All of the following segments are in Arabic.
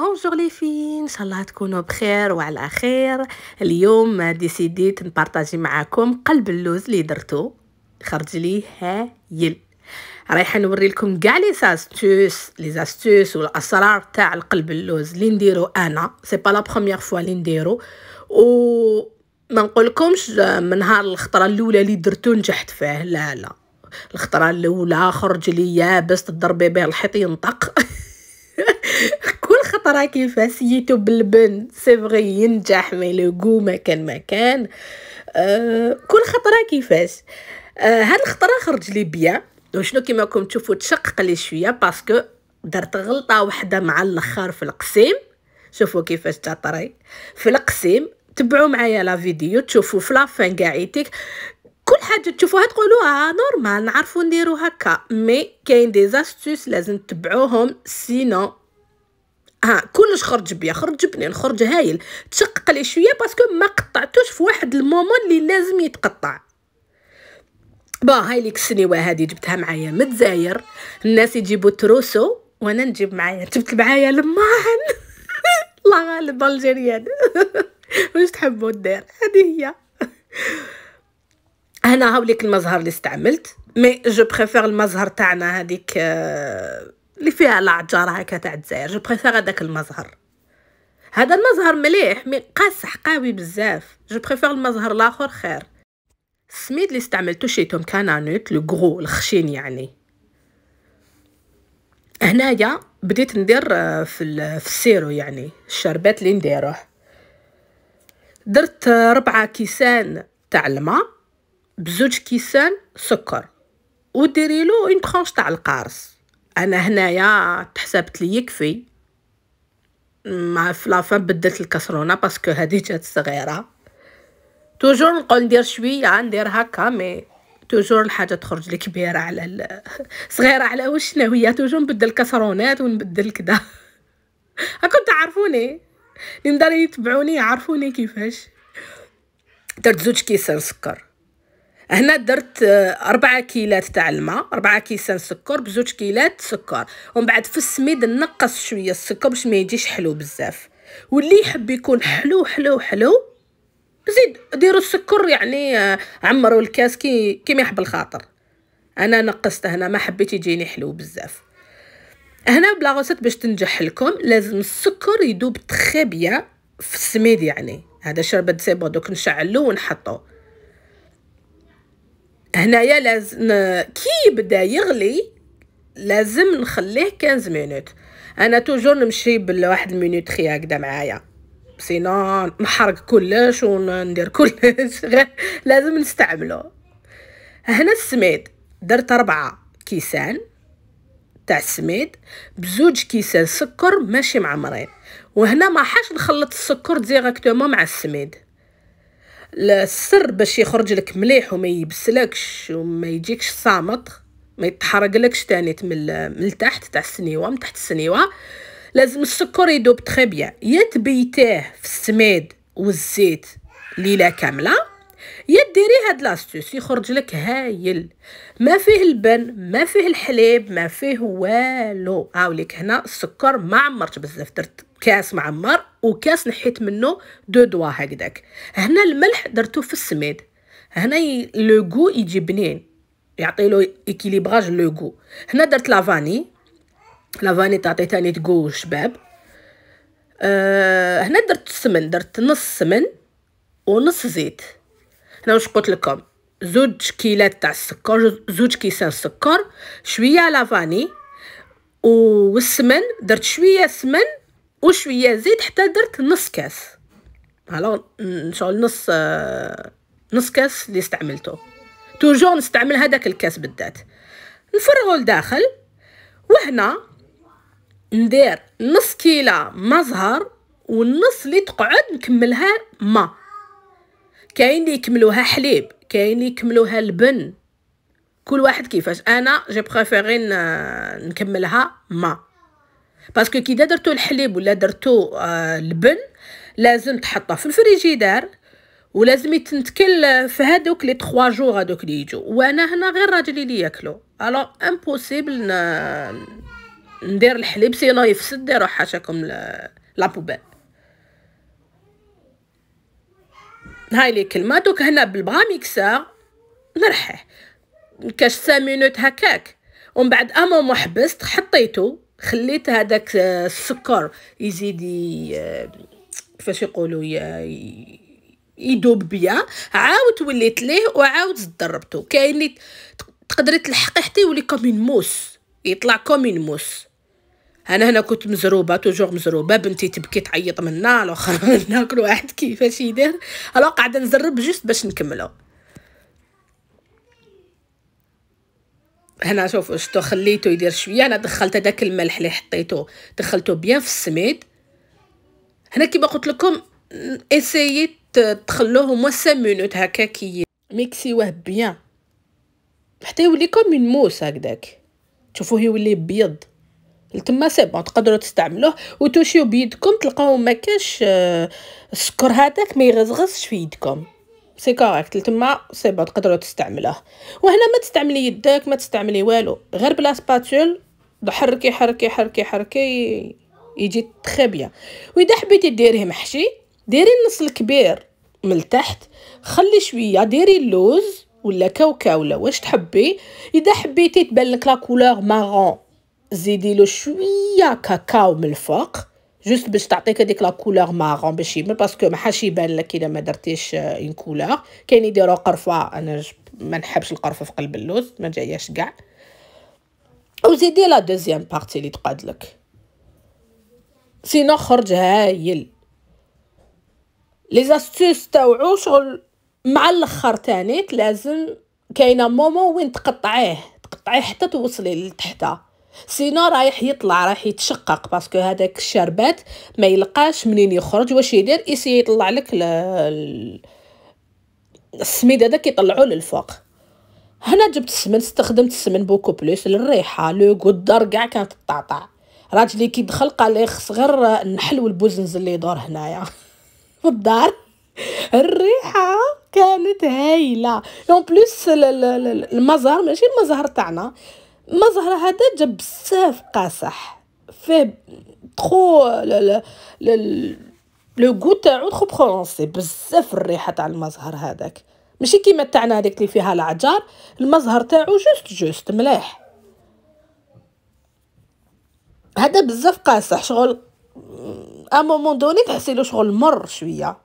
بونجور لي في ان شاء الله تكونوا بخير وعلى خير اليوم ديسيديت نبارطاجي معاكم قلب اللوز اللي درتو خرج لي هايل رايحه نوري لكم كاع لي ساستوس لي زاستوس والاسرار تاع القلب اللوز اللي نديرو انا سي با لا بروميير فوا اللي نديرو و ما نقولكمش من نهار الخطره الاولى اللي درتو نجحت فيه لا لا الخطره الاولى خرج لي يابس تضربي به الحيط ينطق ترى كيفاش سيتو بالبن سي فغي ينجح مي لوغو ما كان ما كان أه كل خطره كيفاش أه هاد الخطره خرج لي بيان وشنو كيما راكم تشوفوا تشقق لي شويه باسكو درت غلطه وحده مع الاخر في القسيم شوفوا كيفاش تطري في القسيم تبعوا معايا لا فيديو تشوفوا في لافان كاع يتيك كل حاجه تشوفوها تقولوها نورمال آه، نعرفوا نديرو هكا مي كاين دي زاستوس لازم تبعوهم سينو ها كلش خرج بيا خرج بنين خرج هايل تشقق لي شويه باسكو ما قطعتوش في واحد المومون اللي لازم يتقطع با هاي ليك السنيوه هذه جبتها معايا متزاير الناس يجيبوا تروسو وانا نجيب معايا جبت معايا لماعن الله غالب الجريان واش تحبوا دير هذه هي هنا هاوليك المزهر اللي استعملت مي جو بريفير المزهر تاعنا هذيك آه اللي فيها العجارة هكا تاع الجزائر جو بريفير هذاك المزهر هذا المزهر مليح مي قاصح قوي بزاف جو بريفير المزهر الاخر خير السميد اللي استعملته شيتهم كانانوت لو غرو الخشين يعني هنايا بديت ندير آه، في في السيرو يعني الشربات اللي نديروه درت آه، ربعة كيسان تاع الماء بزوج كيسان سكر وديري له اون تاع القارص انا هنايا تحسبت لي يكفي مع فلافا بدلت الكسرونه باسكو هذه جات صغيره توجور نقول ندير شويه ندير هكا مي توجور الحاجه تخرج لي كبيره على ال... صغيره على واش هي توجور نبدل كسرونات ونبدل كدا هاكم تعرفوني اللي يتبعوني يعرفوني كيفاش درت زوج كيسان سكر هنا درت أربعة كيلات تاع الماء أربعة كيسان سكر بزوج كيلات سكر ومن بعد في السميد نقص شويه السكر باش ما يجيش حلو بزاف واللي يحب يكون حلو حلو حلو زيد ديروا السكر يعني آه، عمروا الكاس كي كيما يحب الخاطر انا نقصت هنا ما حبيت يجيني حلو بزاف هنا بلا غوسيت باش تنجح لكم لازم السكر يدوب تخي بيان في السميد يعني هذا شربت سيبو دوك نشعلو ونحطو هنايا لازم كي يبدا يغلي لازم نخليه 15 مينوت انا توجور نمشي بالواحد خي هكذا معايا سينو نحرق كلش وندير كلش غير لازم نستعملو هنا السميد درت أربعة كيسان تاع السميد بزوج كيسان سكر ماشي معمرين وهنا ما حاش نخلط السكر ديريكتومون مع السميد السر باش يخرج لك مليح وما يبسلكش وما يجيكش صامت ما لكش تاني من من تحت تاع السنيوه من تحت السنيوه لازم السكر يدوب تري بيان يا تبيتيه في السميد والزيت ليله كامله يا ديري هاد لاستوس يخرج لك هايل ما فيه البن ما فيه الحليب ما فيه والو هاوليك هنا السكر ما عمرت بزاف درت كاس معمر وكاس نحيت منه دو دوا هكداك هنا الملح درتو في السميد هنا ي... لو غو يجي بنين يعطي له ايكيليبراج لو غو هنا درت لافاني لافاني تعطي تاني تقو شباب أه هنا درت السمن درت نص سمن ونص زيت هنا واش قلت لكم زوج كيلات تاع السكر زوج كيسان سكر شويه لافاني والسمن درت شويه سمن وشويه زيت حتى درت نص كاس هلا نشغل نص آه، نص كاس اللي استعملته توجور نستعمل هذاك الكاس بالذات نفرغو لداخل وهنا ندير نص كيلة مزهر والنص اللي تقعد نكملها ما كاين اللي يكملوها حليب كاين اللي يكملوها لبن كل واحد كيفاش انا جي بريفيري نكملها ما باسكو كي درتو الحليب ولا درتو آه البن لازم تحطه في الفريجيدار ولازم يتنتكل في هادوك لي 3 جوغ هادوك اللي يجو وانا هنا غير راجلي لي ياكلو الو امبوسيبل ندير الحليب سينو يفسد يروح حاشاكم لا لابوبال هاي لي كلمه دوك هنا بالبغا نرحه كاش مينوت هكاك ومن بعد امو حبست حطيته خليت هذاك آه، السكر يزيد كيفاش آه، يقولوا يدوب بيا عاود وليت ليه وعاود ضربته كاين تقدري تلحقي حتى يولي كومين موس يطلع كومين موس انا هنا كنت مزروبه توجور مزروبه بنتي تبكي تعيط منا الاخر منا كل واحد كيفاش يدير انا قاعده نزرب جست باش نكملو هنا شوفوا شتو خليته يدير شويه انا دخلت هذاك الملح اللي حطيته دخلته بيان في السميد هنا كيما قلت لكم اسيي تخلوه موا 5 مينوت هكا كي ميكسيوه بيان حتى يولي كوم موس هكداك تشوفوه يولي بيض لتما سي بون تقدروا تستعملوه وتوشيو بيدكم تلقاو ما كاش السكر آه، هذاك ما يغزغزش في يدكم سي كوريكت لتما سي بون تقدروا تستعملوه وهنا ما تستعملي يدك ما تستعملي والو غير بلا سباتول حركي حركي حركي حركي يجي تري بيان واذا حبيتي ديريه محشي ديري النص الكبير من التحت خلي شويه ديري اللوز ولا كاوكاو ولا واش تحبي اذا حبيتي تبان لك لا كولور مارون زيدي له شويه كاكاو من الفوق جوست باش تعطيك هذيك لا كولور مارون باش يمل باسكو ما حاش يبان لك اذا ما درتيش اون آه، كولور كاين يديروا قرفه انا ما نحبش القرفه في قلب اللوز ما جاياش كاع وزيدي لا دوزيام بارتي اللي تقاد لك سينو خرج هايل لي زاستوس تاوعو شغل مع الاخر تانيت لازم كاينه مومو وين تقطعيه تقطعيه حتى توصلي لتحتها سينو رايح يطلع رايح يتشقق باسكو هذاك الشربات ما يلقاش منين يخرج واش يدير يسي يطلع لك ل... السميد هذا كيطلعوه للفوق هنا جبت السمن استخدمت السمن بوكو بلوس للريحه لو قدر كاع كانت تطعطع راجلي كي دخل قال لي خص غير النحل البوزنز اللي يدور هنايا في الدار الريحه كانت هايله اون بلوس المزار ماشي المزار تاعنا مظهر هذا جاب بزاف قاصح فيه تخو لو غو تاعو تخو برونسي بزاف الريحه تاع المظهر هذاك ماشي كيما تاعنا هذيك اللي فيها العجار المظهر تاعو جوست جوست مليح هذا بزاف قاصح شغل ا مومون دوني تحسيلو شغل مر شويه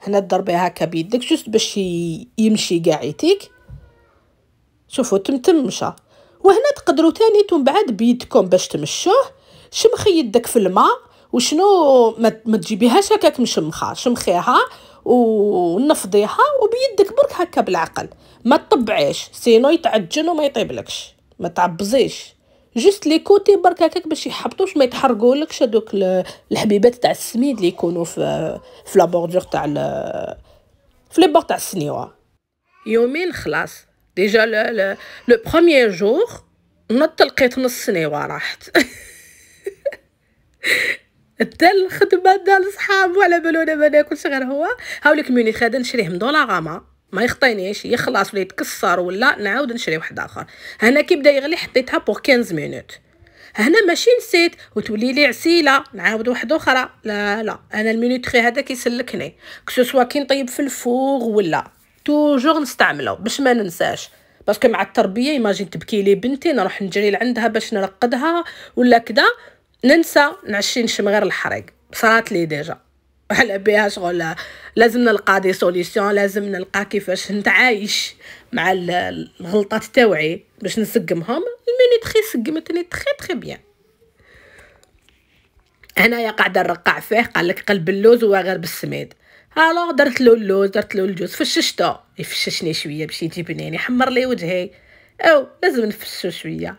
هنا تضربيها هكا بيدك جوست باش يمشي قاعيتك يتيك شوفوا تمتم مشى وهنا تقدروا تاني بعد بيدكم باش تمشوه شمخي يدك في الماء وشنو ما تجيبيهاش هكاك مشمخه شمخيها ونفضيها وبيدك برك هكا بالعقل ما تطبعيش سينو يتعجن وما يطيبلكش ما تعبزيش جست لي كوتي برك هكاك باش يحبطوش ما يتحرقولكش هذوك الحبيبات تاع السميد اللي يكونوا في في لابوردور تاع في لي تاع السنيوه يومين خلاص ديجا لو بروميير جور نط لقيت نص سنيوه راحت دا الخدمه دا لصحابو على بالو انا ما ناكلش غير هو هاوليك ميونيخ خاد نشريه من دولار غاما ما يخطينيش يخلص ولا يتكسر ولا نعاود نشري واحد اخر هنا كي بدا يغلي حطيتها بور 15 مينوت هنا ماشي نسيت وتولي لي عسيله نعاود واحد اخرى لا لا انا خي هذا كيسلكني كسو سوا كي نطيب في الفوغ ولا توجور نستعمله باش ما ننساش باسكو مع التربيه ايماجين تبكي لي بنتي نروح نجري لعندها باش نرقدها ولا كدا ننسى نعشي نشم غير الحريق صرات لي ديجا على بها شغل لازم نلقى دي سوليسيون لازم نلقى كيفاش نتعايش مع الغلطات تاوعي باش نسقمهم تخي سقمتني تخي تخي بيان هنايا قاعده نرقع فيه قال لك قلب اللوز هو غير بالسميد الوغ درت له اللوز درت له الجوز فششته يفششني شويه باش يجي بنين يحمر لي وجهي او لازم نفشو شويه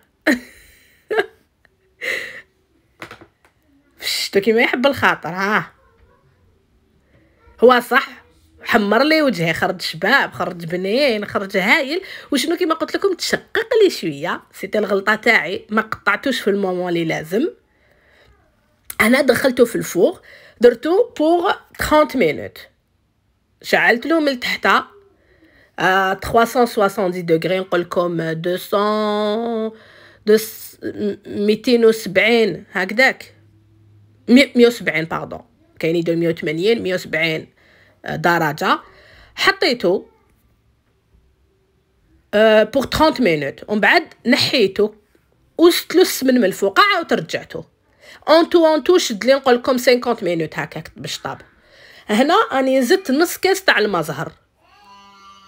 فشتو كيما يحب الخاطر ها هو صح حمر لي وجهي خرج شباب خرج بنين خرج هايل وشنو كيما قلت لكم تشقق لي شويه سيتي الغلطه تاعي ما قطعتوش في المومون اللي لازم انا دخلته في الفوغ درتو بوغ 30 مينوت شعلت من تحت آه 360 دوغري نقول لكم 200 270 هكذاك 170 باردون كاين 280 170 درجه حطيته بور 30 مينوت ومن بعد نحيته وشت السمن من الفوق عاود رجعته تو اون تو شد لي نقول لكم 50 مينوت هكاك باش طاب هنا راني زدت نص كاس تاع الماء زهر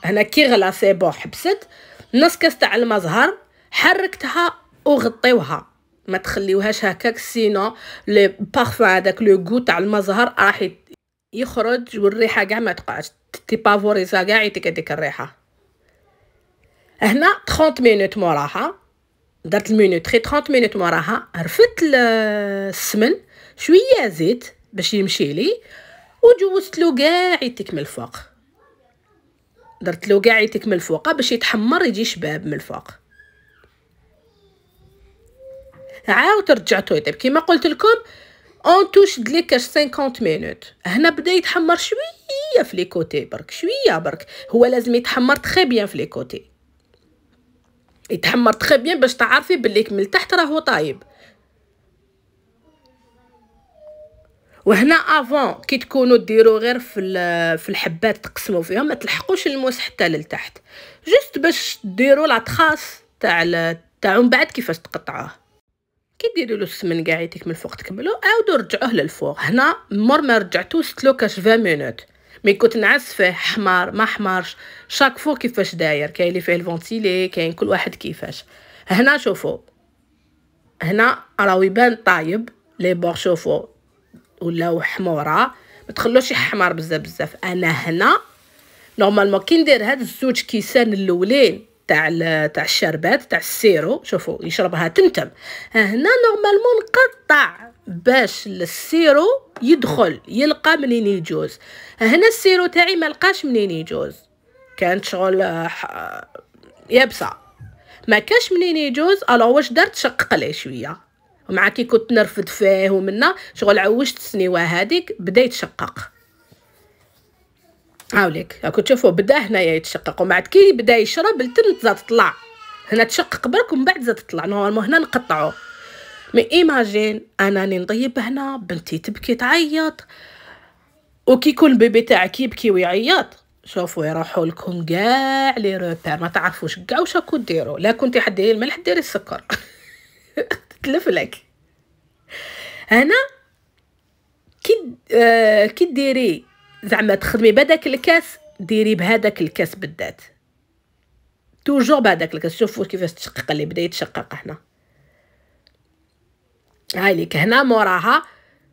هنا كي غلا سي بو حبست نص كاس تاع الماء زهر حركتها وغطيوها ما تخليوهاش هكاك سينو لي بارفان هذاك لو غو تاع المزهر راح يخرج والريحه كاع ما تقعش بافوريزا كاع يعطيك هذيك الريحه هنا 30 مينوت موراها درت المينوت غير 30 مينوت موراها رفدت السمن شويه زيت باش يمشي لي وجوزت له كاع يتك من الفوق درت له كاع يتك من الفوق باش يتحمر يجي شباب من الفوق عاود رجعته يطيب كيما قلت لكم اون توش دلي كاش 50 مينوت هنا بدا يتحمر شويه في لي كوتي برك شويه برك هو لازم يتحمر تخي بيان في لي كوتي يتحمر تخي بيان باش تعرفي بليك من تحت راهو طايب وهنا افون كي تكونوا ديروا غير في في الحبات تقسموا فيها ما تلحقوش الموس حتى للتحت جست باش ديروا تراس تاع تاعو من بعد كيفاش تقطعوه كي ديروا له السمن كاع يتيك من الفوق تكملوا عاودوا رجعوه للفوق هنا مور ما رجعتوه ستلو كاش 20 مينوت مي كنت نعس فيه حمار ما حمارش شاك فو كيفاش داير كاين اللي فيه الفونتيلي كاين كل واحد كيفاش هنا شوفوا هنا راهو يبان طايب لي بور شوفوا ولاو حموره ما تخلوش يحمر بزاف بزاف انا هنا نورمالمون كي ندير هاد الزوج كيسان الاولين تاع تاع الشربات تاع السيرو شوفوا يشربها تمتم هنا نورمالمون نقطع باش السيرو يدخل يلقى منين يجوز هنا السيرو تاعي ما لقاش منين يجوز كانت شغل يابسه ما كاش منين يجوز الو واش درت شقق ليه شويه مع كي كنت نرفد فيه ومنا شغل عوجت السنيوه هذيك بدا يتشقق عاوليك راكو تشوفوا بدا هنايا يتشقق ومع كي بدا يشرب التنت زاد طلع هنا تشقق برك ومن بعد زاد طلع نورمال هنا نقطعوه مي ايماجين انني نطيب هنا بنتي تبكي تعيط وكي يكون بيبي تاعك يبكي ويعيط شوفوا يروحوا لكم كاع لي روبير ما تعرفوش كاع واش راكو ديروا لا كنتي حديري الملح ديري السكر تلفلك هنا كي آه كي ديري زعما تخدمي بهذاك الكاس ديري بهذاك الكاس بالذات توجور بهذاك الكاس شوفوا كيفاش تشقق اللي بدا يتشقق هنا هايليك هنا موراها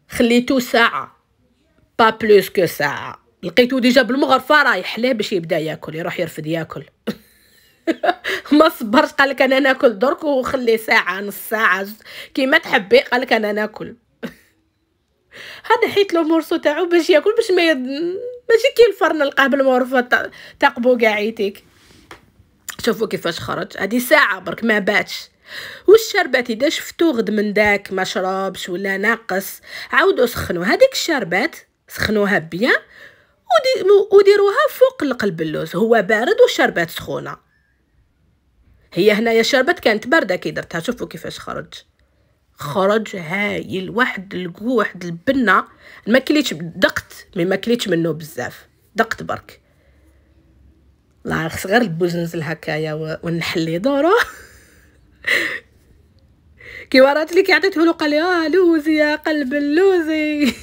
خليتو ساعه با بلوس كو ساعه لقيتو ديجا بالمغرفه رايح ليه باش يبدا ياكل يروح يرفد ياكل ما صبرش قالك انا ناكل درك وخلي ساعه نص ساعه كيما تحبي قالك انا ناكل هذا حيت له مورسو تاعو باش ياكل باش ما يد... ماشي كي الفرن لقاه بالمغرفه تقبو كاع يتيك شوفوا كيفاش خرج هذه ساعه برك ما باتش والشربات اذا شفتو غد من داك ما شربش ولا ناقص عاودوا سخنوا هذيك الشربات سخنوها بيان وديروها فوق القلب اللوز هو بارد وشربات سخونه هي هنايا الشربات كانت بارده كي درتها شوفوا كيفاش خرج خرج هايل واحد الكو واحد البنه ما كليتش دقت مي ما كليتش منه بزاف دقت برك لا خص غير البوز نزل هكايا اللي دورو كي ورات لي كي عطيته له قال يا اه لوزي يا قلب اللوزي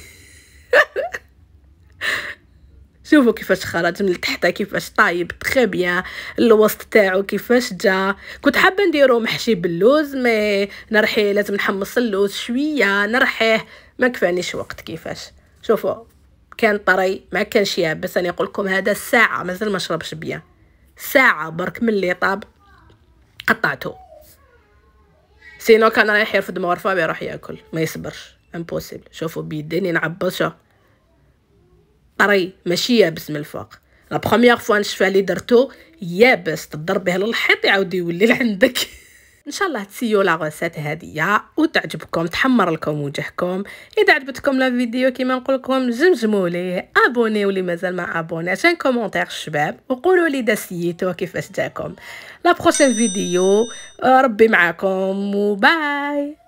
شوفوا كيفاش خرج من تحت كيفاش طايب تخي الوسط تاعو كيفاش جا كنت حابه نديرو محشي باللوز مي نرحيه لازم نحمص اللوز شويه نرحيه ما كفانيش وقت كيفاش شوفوا كان طري ما كانش يابس انا نقول لكم هذا ساعه مازال ما شربش بيان ساعه برك ملي طاب قطعته سينو كان رايح يرفد مغرفة بيروح ياكل ما يصبرش امبوسيبل شوفوا بيدين ينعبشة طري ماشي يابس من الفوق لا بروميير فوا نشفى لي درتو يابس تضربه للحيط يعاود يولي لعندك ان شاء الله تسيو لا غوسيت هذه وتعجبكم تحمر لكم وجهكم اذا عجبتكم لا فيديو كيما نقول لكم جمجموا ليه ابونيو اللي مازال ما ابوناش ان كومونتير الشباب وقولوا لي دسيتو كيفاش جاكم لا بروشين فيديو ربي معاكم وباي